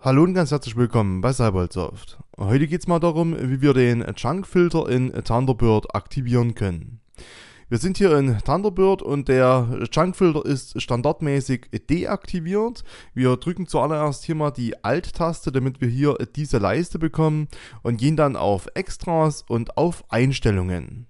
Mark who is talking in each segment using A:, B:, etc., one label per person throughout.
A: Hallo und ganz herzlich willkommen bei Cybersoft. Heute geht es mal darum, wie wir den Chunk-Filter in Thunderbird aktivieren können. Wir sind hier in Thunderbird und der Chunk-Filter ist standardmäßig deaktiviert. Wir drücken zuallererst hier mal die Alt-Taste, damit wir hier diese Leiste bekommen und gehen dann auf Extras und auf Einstellungen.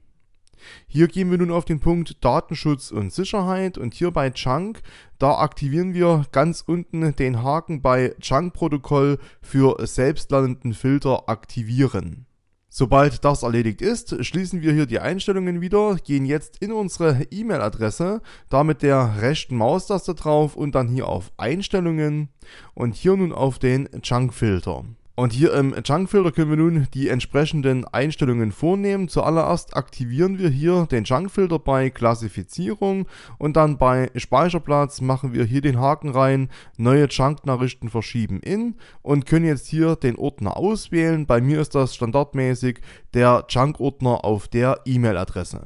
A: Hier gehen wir nun auf den Punkt Datenschutz und Sicherheit und hier bei Chunk, da aktivieren wir ganz unten den Haken bei Chunk-Protokoll für selbstlernenden Filter aktivieren. Sobald das erledigt ist, schließen wir hier die Einstellungen wieder, gehen jetzt in unsere E-Mail-Adresse, da mit der rechten Maustaste drauf und dann hier auf Einstellungen und hier nun auf den Junk-Filter. Und hier im Junkfilter können wir nun die entsprechenden Einstellungen vornehmen. Zuallererst aktivieren wir hier den Junkfilter bei Klassifizierung und dann bei Speicherplatz machen wir hier den Haken rein, neue Junk-Nachrichten verschieben in und können jetzt hier den Ordner auswählen. Bei mir ist das standardmäßig der Junk-Ordner auf der E-Mail-Adresse.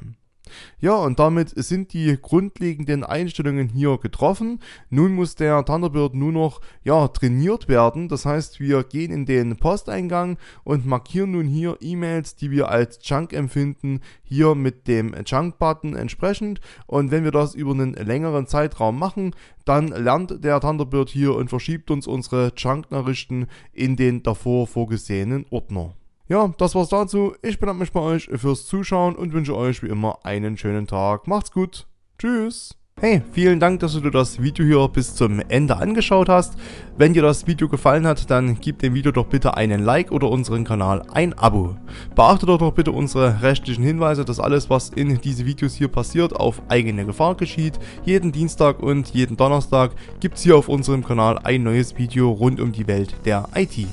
A: Ja, und damit sind die grundlegenden Einstellungen hier getroffen. Nun muss der Thunderbird nur noch ja, trainiert werden. Das heißt, wir gehen in den Posteingang und markieren nun hier E-Mails, die wir als Junk empfinden, hier mit dem Junk-Button entsprechend. Und wenn wir das über einen längeren Zeitraum machen, dann lernt der Thunderbird hier und verschiebt uns unsere Junk-Nachrichten in den davor vorgesehenen Ordner. Ja, das war's dazu. Ich bedanke mich bei euch fürs Zuschauen und wünsche euch wie immer einen schönen Tag. Macht's gut. Tschüss. Hey, vielen Dank, dass du dir das Video hier bis zum Ende angeschaut hast. Wenn dir das Video gefallen hat, dann gib dem Video doch bitte einen Like oder unseren Kanal ein Abo. Beachte doch noch bitte unsere rechtlichen Hinweise, dass alles, was in diese Videos hier passiert, auf eigene Gefahr geschieht. Jeden Dienstag und jeden Donnerstag gibt's hier auf unserem Kanal ein neues Video rund um die Welt der IT.